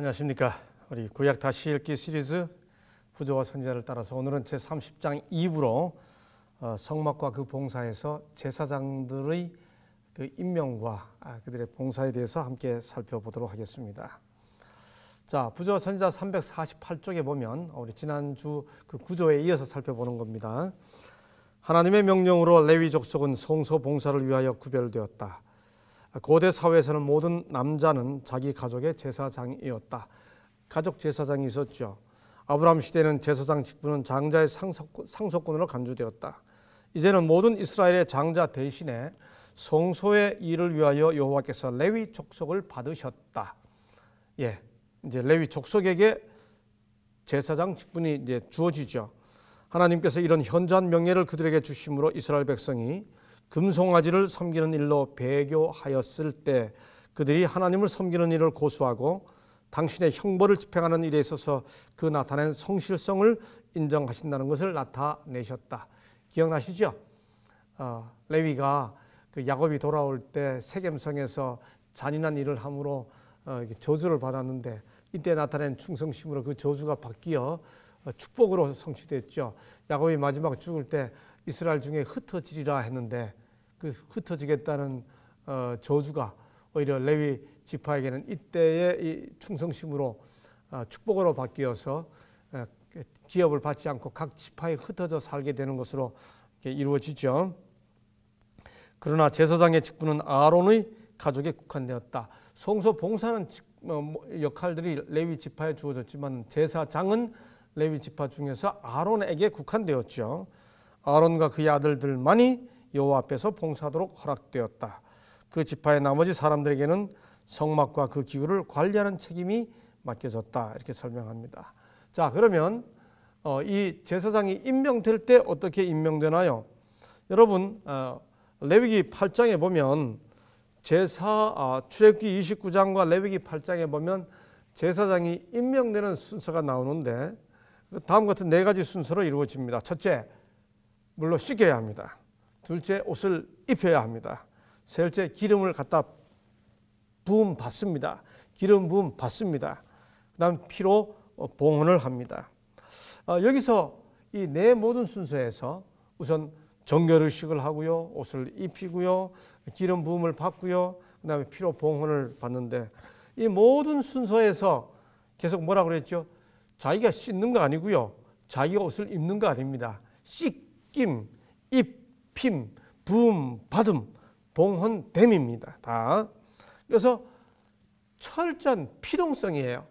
안녕하십니까. 우리 구약 다시 읽기 시리즈 부조와 선지자를 따라서 오늘은 제 30장 2부로 어, 성막과 그 봉사에서 제사장들의 그 임명과 아, 그들의 봉사에 대해서 함께 살펴보도록 하겠습니다. 자, 부조 선지자 348쪽에 보면 우리 지난주 그 구조에 이어서 살펴보는 겁니다. 하나님의 명령으로 레위 족속은 성소 봉사를 위하여 구별되었다. 고대 사회에서는 모든 남자는 자기 가족의 제사장이었다. 가족 제사장이 있었죠. 아브라함 시대는 제사장 직분은 장자의 상속권, 으로 간주되었다. 이제는 모든 이스라엘의 장자 대신에 성소의 일을 위하여 여호와께서 레위 족속을 받으셨다. 예, 이제 레위 족속에게 제사장 직분이 이제 주어지죠. 하나님께서 이런 현저한 명예를 그들에게 주심으로 이스라엘 백성이 금송아지를 섬기는 일로 배교하였을 때 그들이 하나님을 섬기는 일을 고수하고 당신의 형벌을 집행하는 일에 있어서 그 나타낸 성실성을 인정하신다는 것을 나타내셨다. 기억나시죠? 어, 레위가 그 야곱이 돌아올 때 세겜성에서 잔인한 일을 함으로 어, 저주를 받았는데 이때 나타낸 충성심으로 그 저주가 바뀌어 어, 축복으로 성취됐죠. 야곱이 마지막 죽을 때 이스라엘 중에 흩어지리라 했는데 그 흩어지겠다는 어, 저주가 오히려 레위 지파에게는 이때의 이 충성심으로 어, 축복으로 바뀌어서 어, 기업을 받지 않고 각 지파에 흩어져 살게 되는 것으로 이루어지죠. 그러나 제사장의 직분은 아론의 가족에 국한되었다. 성소 봉사는 어, 뭐, 역할들이 레위 지파에 주어졌지만 제사장은 레위 지파 중에서 아론에게 국한되었죠. 아론과 그의 아들들만이 여호와 앞에서 봉사하도록 허락되었다. 그 지파의 나머지 사람들에게는 성막과 그 기구를 관리하는 책임이 맡겨졌다. 이렇게 설명합니다. 자, 그러면 어, 이 제사장이 임명될 때 어떻게 임명되나요? 여러분 어, 레위기 8장에 보면 제사 아, 출애굽기 29장과 레위기 8장에 보면 제사장이 임명되는 순서가 나오는데 그 다음 같은 네 가지 순서로 이루어집니다. 첫째, 물로 씻겨야 합니다. 둘째 옷을 입혀야 합니다. 셋째 기름을 갖다 부음 받습니다. 기름 부음 받습니다. 그다음 피로 어, 봉헌을 합니다. 어, 여기서 이 네 모든 순서에서 우선 정결의식을 하고요, 옷을 입히고요, 기름 부음을 받고요, 그다음에 피로 봉헌을 받는데 이 모든 순서에서 계속 뭐라 그랬죠? 자기가 씻는 거 아니고요, 자기 옷을 입는 거 아닙니다. 씻김, 입, 핌, 부 받음, 봉헌, 됨입니다. 다. 그래서 철저한 피동성이에요.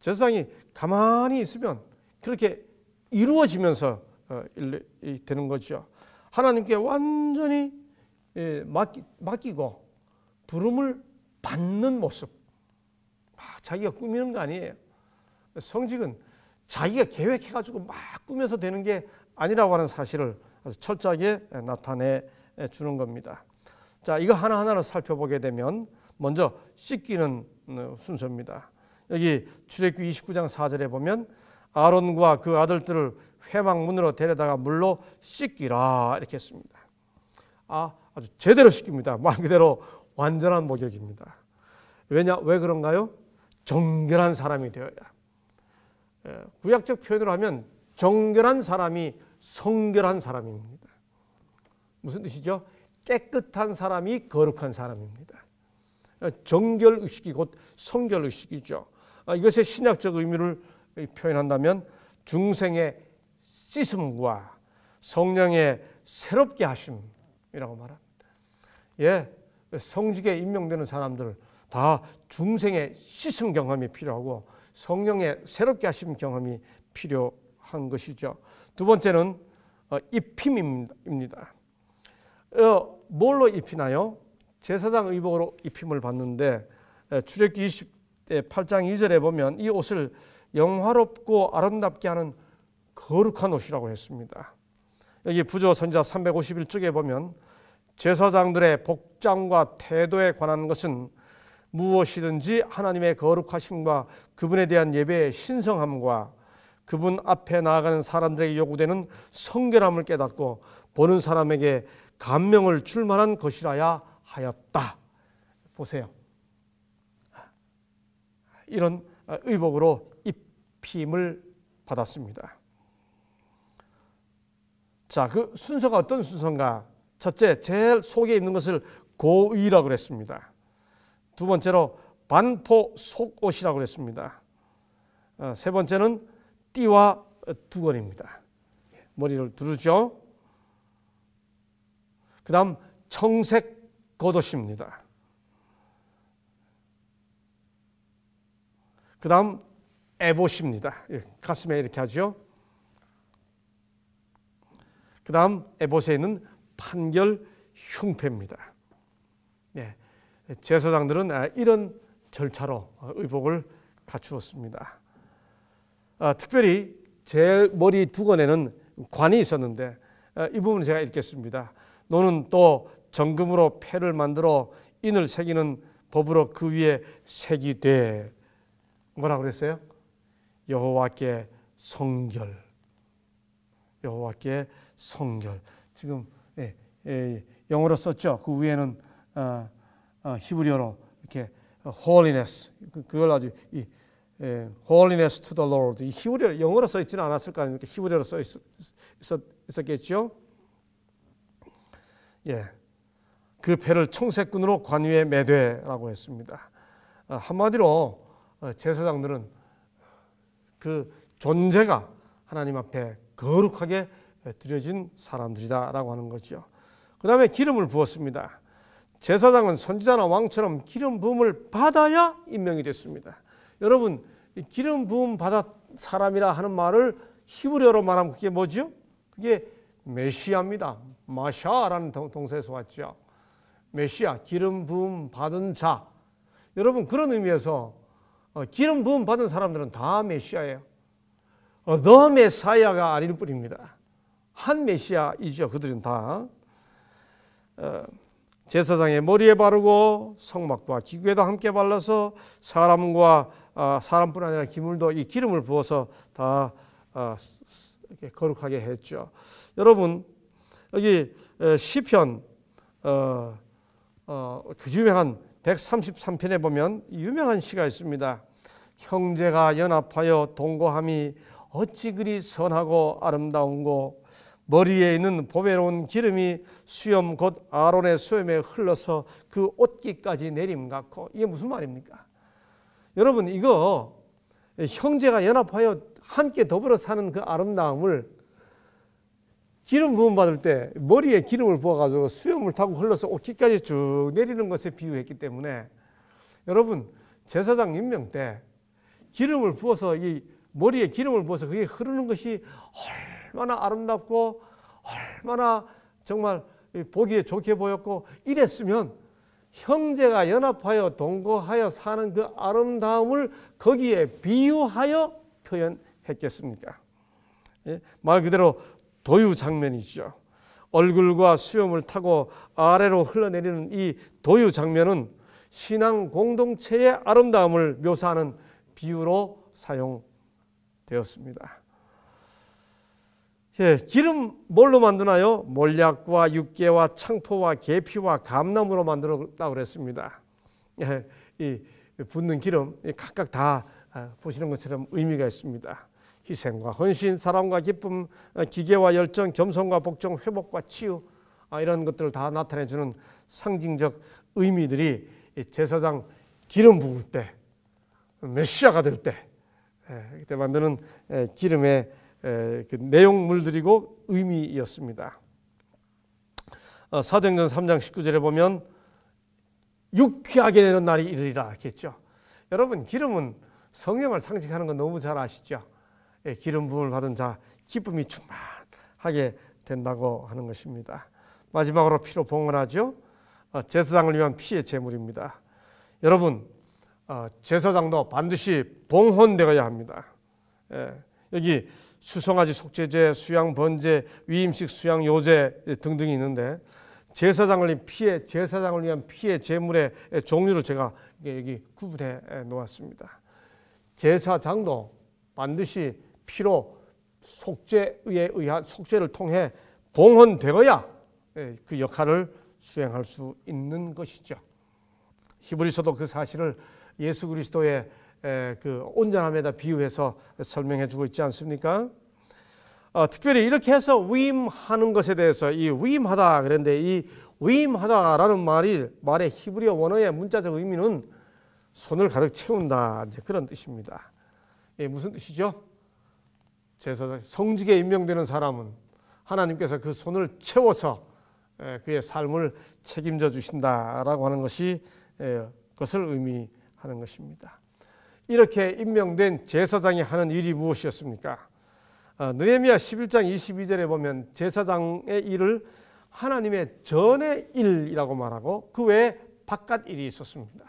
제상이 가만히 있으면 그렇게 이루어지면서 어, 되는 거죠. 하나님께 완전히 예, 맡기고 부름을 받는 모습. 자기가 꾸미는 거 아니에요. 성직은 자기가 계획해가지고 막 꾸면서 되는 게 아니라고 하는 사실을 아주 철저하게 나타내 주는 겁니다. 자, 이거 하나하나를 살펴보게 되면 먼저 씻기는 어, 순서입니다. 여기 출애굽기 29장 4절에 보면 아론과 그 아들들을 회막문으로 데려다가 물로 씻기라 이렇게 했습니다. 아, 아주 제대로 씻깁니다. 말 그대로 완전한 목욕입니다. 왜냐 왜 그런가요? 정결한 사람이 되어야. 예, 구약적 표현으로 하면 정결한 사람이 성결한 사람입니다. 무슨 뜻이죠? 깨끗한 사람이 거룩한 사람입니다. 정결 의식이 곧 성결 의식이죠. 아, 이것의 신약적 의미를 표현한다면 중생의 씻음과 성령의 새롭게 하심이라고 말합니다. 예, 성직에 임명되는 사람들 다 중생의 씻음 경험이 필요하고 성령의 새롭게 하심 경험이 필요 한 것이죠. 두 번째는 어, 입힘입니다. 어, 뭘로 입히나요? 제사장 의복으로 입힘을 받는데 출애굽기 8장 2절에 보면 이 옷을 영화롭고 아름답게 하는 거룩한 옷이라고 했습니다. 여기 부조 선자 351쪽에 보면 제사장들의 복장과 태도에 관한 것은 무엇이든지 하나님의 거룩하심과 그분에 대한 예배의 신성함과 그분 앞에 나아가는 사람들에게 요구되는 성결함을 깨닫고 보는 사람에게 감명을 출 만한 것이라야 하였다. 보세요. 이런 의복으로 입힘을 받았습니다. 자, 그 순서가 어떤 순서인가? 첫째, 제일 속에 있는 것을 고의라고 그랬습니다. 두 번째로 반포 속옷이라고 그랬습니다. 어, 세 번째는 띠와 두건입니다. 머리를 두르죠. 그 다음 청색 겉옷입니다. 그 다음 에봇입니다. 예, 가슴에 이렇게 하죠. 그 다음 에봇에 있는 판결 흉패입니다. 예, 제사장들은 아, 이런 절차로 어, 의복을 갖추었습니다. 아, 특별히 제 머리 두건에는 관이 있었는데 아, 이 부분을 제가 읽겠습니다. 너는 또 정금으로 패를 만들어 인을 새기는 법으로 그 위에 새기되 뭐라 그랬어요? 여호와께 성결. 여호와께 성결. 지금 예, 예, 영어로 썼죠. 그 위에는 어, 어, 히브리어로 이렇게 어, holiness 그, 그걸 아주 이 예, holiness to the Lord. 이 히브리어 영어로 써 있지는 않았을 거 아닙니까? 히브리어로 써 있, 었 있었겠죠. 예, 그 배를 청색군으로 관위에 매되라고 했습니다. 아, 한마디로 어, 제사장들은 그 존재가 하나님 앞에 거룩하게 드려진 사람들이다라고 하는 거죠. 그 다음에 기름을 부었습니다. 제사장은 선지자나 왕처럼 기름 부음을 받아야 임명이 됐습니다. 여러분 기름 부음 받아 사람이라 하는 말을 히브리어로 말하면 그게 뭐죠? 그게 메시아입니다. 마샤라는 동사에서 왔죠. 메시아, 기름 부음 받은 자. 여러분 그런 의미에서 어, 기름 부음 받은 사람들은 다 메시아예요. 너 어, 메사야가 아닐 뿐입니다. 한 메시아이죠. 그들은 다. 어, 제사장의 머리에 바르고 성막과 기구에도 함께 발라서 사람과 아, 사람뿐 아니라 기물도 이 기름을 부어서 다 아, 거룩하게 했죠. 여러분 여기 시편 어, 어, 그 유명한 133편에 보면 유명한 시가 있습니다. 형제가 연합하여 동거함이 어찌 그리 선하고 아름다운고 머리에 있는 보배로운 기름이 수염 곧 아론의 수염에 흘러서 그 옷깃까지 내림 같고 이게 무슨 말입니까? 여러분 이거 형제가 연합하여 함께 더불어 사는 그 아름다움을 기름 부음 받을 때 머리에 기름을 부어가지고 수염을 타고 흘러서 옷깃까지 쭉 내리는 것에 비유했기 때문에 여러분 제사장 임명 때 기름을 부어서 이 머리에 기름을 부어서 그게 흐르는 것이 얼마나 아름답고 얼마나 정말 보기에 좋게 보였고 이랬으면 형제가 연합하여 동거하여 사는 그 아름다움을 거기에 비유하여 표현했겠습니까? 예? 말 그대로 도유 장면이죠. 얼굴과 수염을 타고 아래로 흘러내리는 이 도유 장면은 신앙 공동체의 아름다움을 묘사하는 비유로 사용되었습니다. 예, 기름 뭘로 만드나요? 몰약과 육개와 창포와 계피와 감나무로 만들었다 그랬습니다. 예, 이 붓는 기름 각각 다 아, 보시는 것처럼 의미가 있습니다. 희생과 헌신, 사랑과 기쁨, 어, 기계와 열정, 겸손과 복종, 회복과 치유 아, 이런 것들을 다 나타내주는 상징적 의미들이 제사장 기름 부을 때 메시아가 될때 예, 그때 만드는 기름의 그 내용물들이고 의미였습니다. 어, 사도행전 3장 19절에 보면 육쾌하게 되는 날이 이르리라 했죠. 여러분 기름은 성령을 상징하는 건 너무 잘 아시죠? 예, 기름 부음을 받은 자 기쁨이 충만하게 된다고 하는 것입니다. 마지막으로 피로 봉헌하죠. 어, 제사장을 위한 피의 제물입니다. 여러분 어, 제사장도 반드시 봉헌되어야 합니다. 예. 여기 수성아지 속죄제, 수양 번제, 위임식 수양 요제 등등이 있는데 제사장을 위한 피해 제사장을 위한 피해 제물의 종류를 제가 여기 구분해 놓았습니다. 제사장도 반드시 피로 속죄에 의한 속죄를 통해 봉헌되어야 예, 그 역할을 수행할 수 있는 것이죠. 히브리서도 그 사실을 예수 그리스도의 그 온전함에다 비유해서 설명해 주고 있지 않습니까? 어, 특별히 이렇게 해서 위임하는 것에 대해서 이 위임하다 그런데 이 위임하다라는 말이 말의 히브리어 원어의 문자적 의미는 손을 가득 채운다 이제 그런 뜻입니다. 예, 무슨 뜻이죠? 제사 성직에 임명되는 사람은 하나님께서 그 손을 채워서 그의 삶을 책임져 주신다라고 하는 것이 그것을 의미하는 것입니다. 이렇게 임명된 제사장이 하는 일이 무엇이었습니까? 아, 느헤미야 11장 22절에 보면 제사장의 일을 하나님의 전의 일이라고 말하고 그 외에 바깥 일이 있었습니다.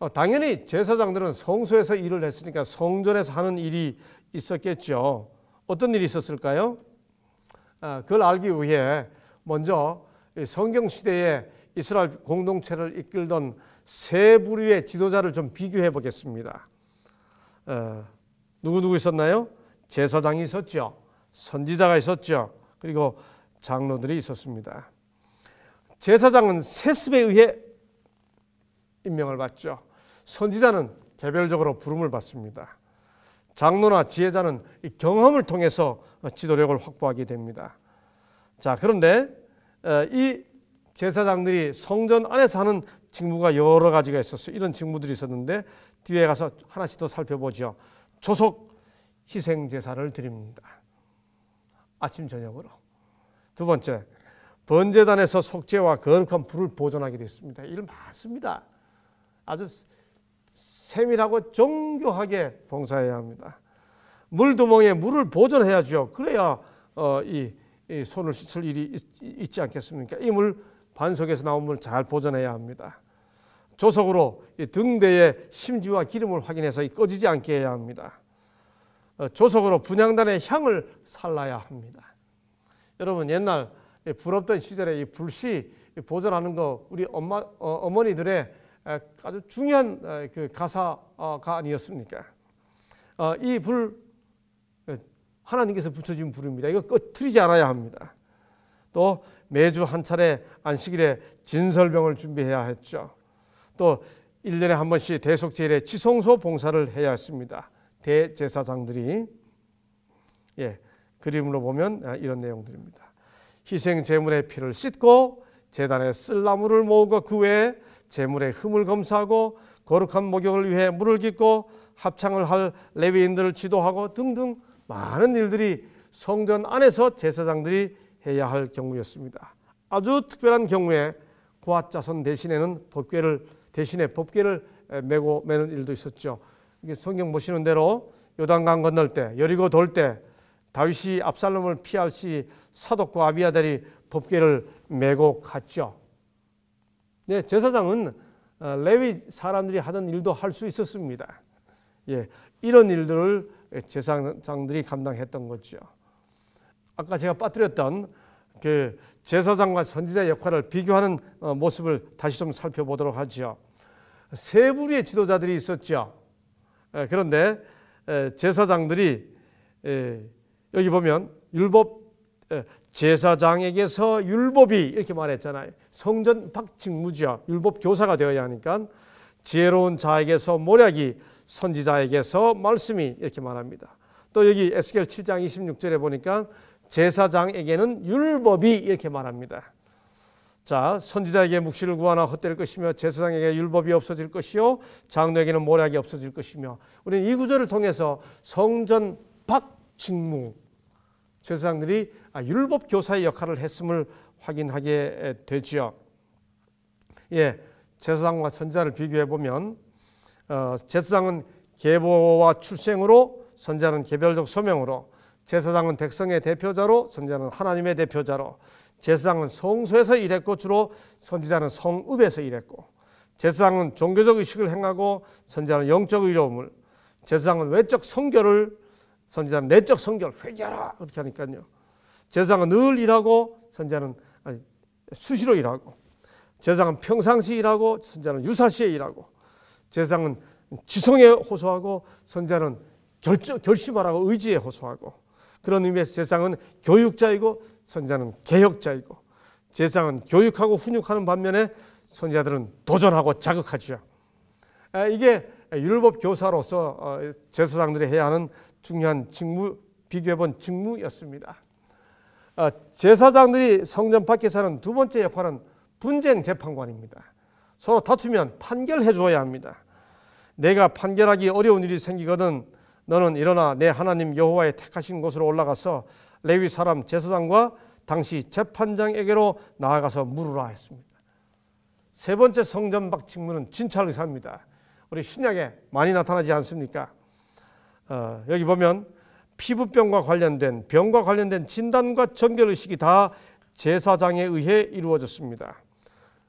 어, 당연히 제사장들은 성소에서 일을 했으니까 성전에서 하는 일이 있었겠죠. 어떤 일이 있었을까요? 아, 그걸 알기 위해 먼저 성경 시대에 이스라엘 공동체를 이끌던 세 부류의 지도자를 좀 비교해 보겠습니다. 어, 누구 누구 있었나요? 제사장이 있었죠. 선지자가 있었죠. 그리고 장로들이 있었습니다. 제사장은 세습에 의해 임명을 받죠. 선지자는 개별적으로 부름을 받습니다. 장로나 지혜자는 경험을 통해서 지도력을 확보하게 됩니다. 자, 그런데 어, 이 제사장들이 성전 안에서 하는 직무가 여러 가지가 있었어요. 이런 직무들이 있었는데 뒤에 가서 하나씩 더 살펴보죠. 조속 희생 제사를 드립니다. 아침 저녁으로. 두 번째, 번제단에서 속죄와 거룩한 불을 보존하게 됐습니다. 일 많습니다. 아주 세밀하고 정교하게 봉사해야 합니다. 물두멍에 물을 보존해야죠. 그래야 어, 이, 이 손을 씻을 일이 있, 있지 않겠습니까? 이물 반석에서 나온 물을 잘 보존해야 합니다. 조석으로 등대에 심지와 기름을 확인해서 꺼지지 않게 해야 합니다. 어, 조석으로 분향단의 향을 살라야 합니다. 여러분 옛날 불없던 시절에 이 불씨 보존하는 거 우리 엄마 어, 어머니들의 아주 중요한 그 가사가 아니었습니까? 어, 이불 하나님께서 붙여준 불입니다. 이거 꺼트리지 않아야 합니다. 또 매주 한 차례 안식일에 진설병을 준비해야 했죠. 또 1년에 한 번씩 대속제일에 지성소 봉사를 해야 했습니다. 대제사장들이 예, 그림으로 보면 아, 이런 내용들입니다. 희생 제물의 피를 씻고 재단에 쓸 나무를 모으고 그 외에 제물의 흠을 검사하고 거룩한 목욕을 위해 물을 깃고 합창을 할 레위인들을 지도하고 등등 많은 일들이 성전 안에서 제사장들이 해야 할 경우였습니다. 아주 특별한 경우에 고압자선 대신에는 법궤를 대신에 법궤를 메고 매는 일도 있었죠. 이게 성경 보시는 대로 요단강 건널 때 여리고 돌 때 다윗이 압살롬을 피할 시 사독과 아비아달이 법궤를 메고 갔죠. 네, 제사장은 어, 레위 사람들이 하던 일도 할 수 있었습니다. 예, 이런 일들을 제사장들이 감당했던 거죠. 아까 제가 빠뜨렸던 그 제사장과 선지자 역할을 비교하는 어, 모습을 다시 좀 살펴보도록 하지세 부류의 지도자들이 있었죠. 예, 그런데 제사장들이 여기 보면 율법 제사장에게서 율법이 이렇게 말했잖아요. 성전 박직무죠. 율법 교사가 되어야 하니까 지혜로운 자에게서 모략이 선지자에게서 말씀이 이렇게 말합니다. 또 여기 에스겔 7장 26절에 보니까 제사장에게는 율법이 이렇게 말합니다. 자, 선지자에게 묵시를 구하나 헛될 것이며 제사장에게 율법이 없어질 것이요 장로에게는 모략이 없어질 것이며 우리는 이 구절을 통해서 성전 밖 직무 제사장들이 아, 율법 교사의 역할을 했음을 확인하게 되지요. 예, 제사장과 선자를 비교해 보면 어, 제사장은 계보와 출생으로 선자는 개별적 소명으로 제사장은 백성의 대표자로 선지자는 하나님의 대표자로 제사장은 성소에서 일했고 주로 선지자는 성읍에서 일했고 제사장은 종교적 의식을 행하고 선지자는 영적 의로움을 제사장은 외적 성결을 선지자는 내적 성결 을 회개하라 그렇게 하니까요 제사장은 늘 일하고 선지자는 아니, 수시로 일하고 제사장은 평상시 일하고 선지자는 유사시에 일하고 제사장은 지성에 호소하고 선지자는 결정, 결심하라고 의지에 호소하고 그런 의미에서 제상은 교육자이고 선자는 개혁자이고 제상은 교육하고 훈육하는 반면에 선자들은 도전하고 자극하죠 아, 이게 율법 교사로서 어, 제사장들이 해야 하는 중요한 직무 비교해본 직무였습니다. 아, 제사장들이 성전 밖에서 하는 두 번째 역할은 분쟁 재판관입니다. 서로 다투면 판결해 줘야 합니다. 내가 판결하기 어려운 일이 생기거든 너는 일어나 내 하나님 여호와의 택하신 곳으로 올라가서 레위 사람 제사장과 당시 재판장에게로 나아가서 물으라 했습니다. 세 번째 성전 박침문은 진찰 의사입니다. 우리 신약에 많이 나타나지 않습니까? 어, 여기 보면 피부병과 관련된 병과 관련된 진단과 정결 의식이 다 제사장에 의해 이루어졌습니다.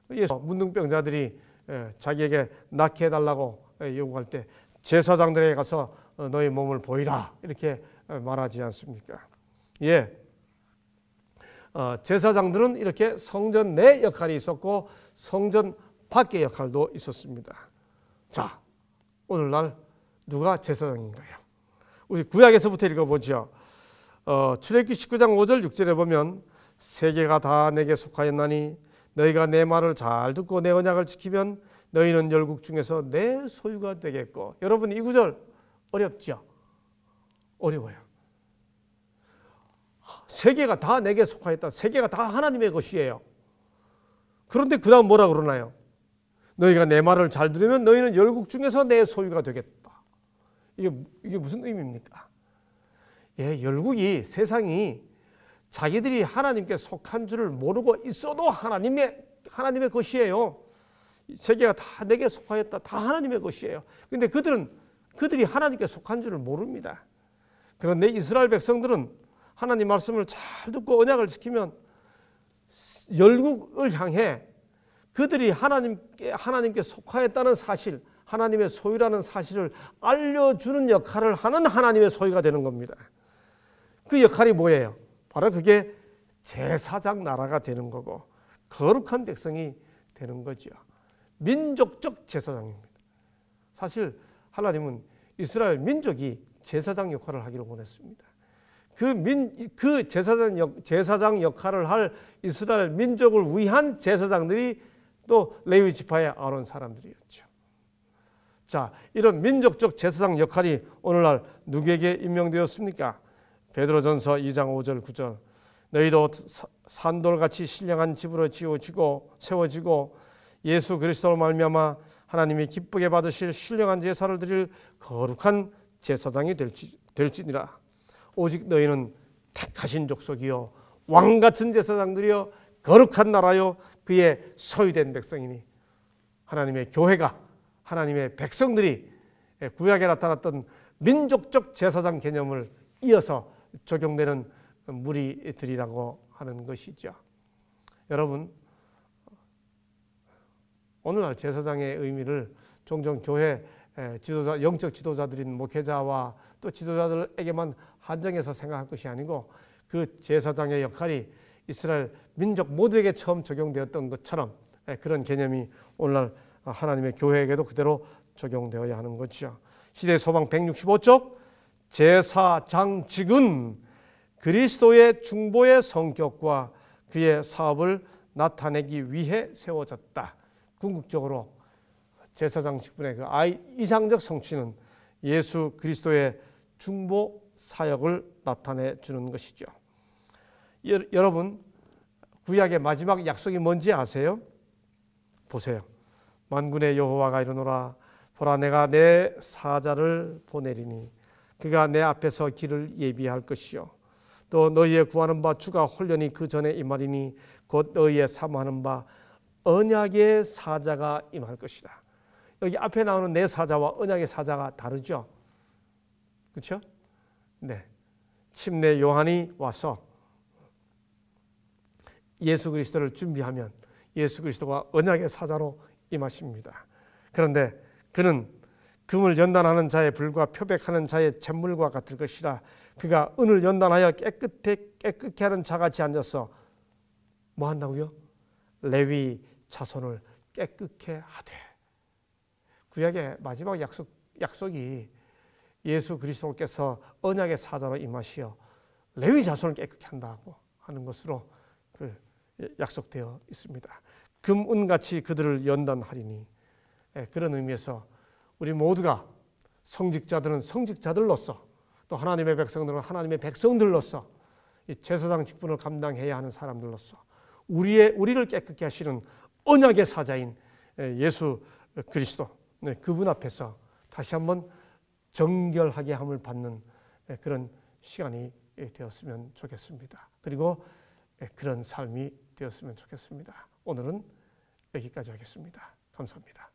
그래 문둥병자들이 자기에게 낫게 해달라고 요구할 때 제사장들에게 가서 어, 너의 몸을 보이라 이렇게 어, 말하지 않습니까? 예. 어, 제사장들은 이렇게 성전 내 역할이 있었고 성전 밖의 역할도 있었습니다. 자, 오늘날 누가 제사장인가요? 우리 구약에서부터 읽어보죠. 어, 출애굽기 19장 5절 6절에 보면 세계가 다 내게 속하였나니 너희가 내 말을 잘 듣고 내 언약을 지키면 너희는 열국 중에서 내 소유가 되겠고 여러분 이 구절 어렵죠? 어려워요. 세계가 다 내게 속하였다. 세계가 다 하나님의 것이에요. 그런데 그 다음 뭐라 그러나요? 너희가 내 말을 잘 들으면 너희는 열국 중에서 내 소유가 되겠다. 이게, 이게 무슨 의미입니까? 예, 열국이 세상이 자기들이 하나님께 속한 줄을 모르고 있어도 하나님의, 하나님의 것이에요. 세계가 다 내게 속하였다. 다 하나님의 것이에요. 근데 그들은 그들이 하나님께 속한 줄을 모릅니다. 그런데 이스라엘 백성들은 하나님 말씀을 잘 듣고 언약을 지키면 열국을 향해 그들이 하나님께 하나님께 속하였다는 사실, 하나님의 소유라는 사실을 알려주는 역할을 하는 하나님의 소유가 되는 겁니다. 그 역할이 뭐예요? 바로 그게 제사장 나라가 되는 거고 거룩한 백성이 되는 거죠. 민족적 제사장입니다. 사실 하나님은 이스라엘 민족이 제사장 역할을 하기로 원했습니다. 그, 민, 그 제사장, 역, 제사장 역할을 할 이스라엘 민족을 위한 제사장들이 또 레위 지파의 아론 사람들이었죠. 자, 이런 민족적 제사장 역할이 오늘날 누구에게 임명되었습니까? 베드로전서 2장 5절 9절. 너희도 산돌같이 신령한 집으로 지어지고 세워지고 예수 그리스도로 말미암아 하나님이 기쁘게 받으실 신령한 제사를 드릴 거룩한 제사장이 될지, 될지니라 오직 너희는 택하신 족속이요 왕 같은 제사장들이요 거룩한 나라요 그의 소유된 백성이니 하나님의 교회가 하나님의 백성들이 구약에 나타났던 민족적 제사장 개념을 이어서 적용되는 무리들이라고 하는 것이죠. 여러분 오늘날 제사장의 의미를 종종 교회 지도자, 영적 지도자들인 목회자와 또 지도자들에게만 한정해서 생각할 것이 아니고 그 제사장의 역할이 이스라엘 민족 모두에게 처음 적용되었던 것처럼 그런 개념이 오늘날 어, 하나님의 교회에게도 그대로 적용되어야 하는 것이죠 시대 소방 165쪽 제사장직은 그리스도의 중보의 성격과 그의 사업을 나타내기 위해 세워졌다. 궁극적으로 제사장 직분의 그 아이 이상적 성취는 예수 그리스도의 중보 사역을 나타내 주는 것이죠. 여러분 구약의 마지막 약속이 뭔지 아세요? 보세요. 만군의 여호와가 이르노라 보라 내가 내 사자를 보내리니 그가 내 앞에서 길을 예비할 것이요 또 너희의 구하는 바 주가 홀련히 그 전에 임하리니 곧 너희의 사모하는 바 언약의 사자가 임할 것이다. 여기 앞에 나오는 내 사자와 언약의 사자가 다르죠. 그렇죠? 네. 침례 요한이 와서 예수 그리스도를 준비하면 예수 그리스도가 언약의 사자로 임하십니다. 그런데 그는 금을 연단하는 자의 불과 표백하는 자의 잿물과 같을 것이라 그가 은을 연단하여 깨끗해 깨끗게 하는 자같이 앉아서 뭐 한다고요? 레위 자손을 깨끗게 하되 구약의 마지막 약속, 약속이 예수 그리스도께서 언약의 사자로 임하시어 레위 자손을 깨끗게 한다고 하는 것으로 그 약속되어 있습니다. 금운같이 그들을 연단하리니 예, 그런 의미에서 우리 모두가 성직자들은 성직자들로서 또 하나님의 백성들은 하나님의 백성들로서 이 제사장 직분을 감당해야 하는 사람들로서 우리의 우리를 깨끗게 하시는 언약의 사자인 예수 그리스도 네, 그분 앞에서 다시 한번 정결하게 함을 받는 그런 시간이 되었으면 좋겠습니다. 그리고 그런 삶이 되었으면 좋겠습니다. 오늘은 여기까지 하겠습니다. 감사합니다.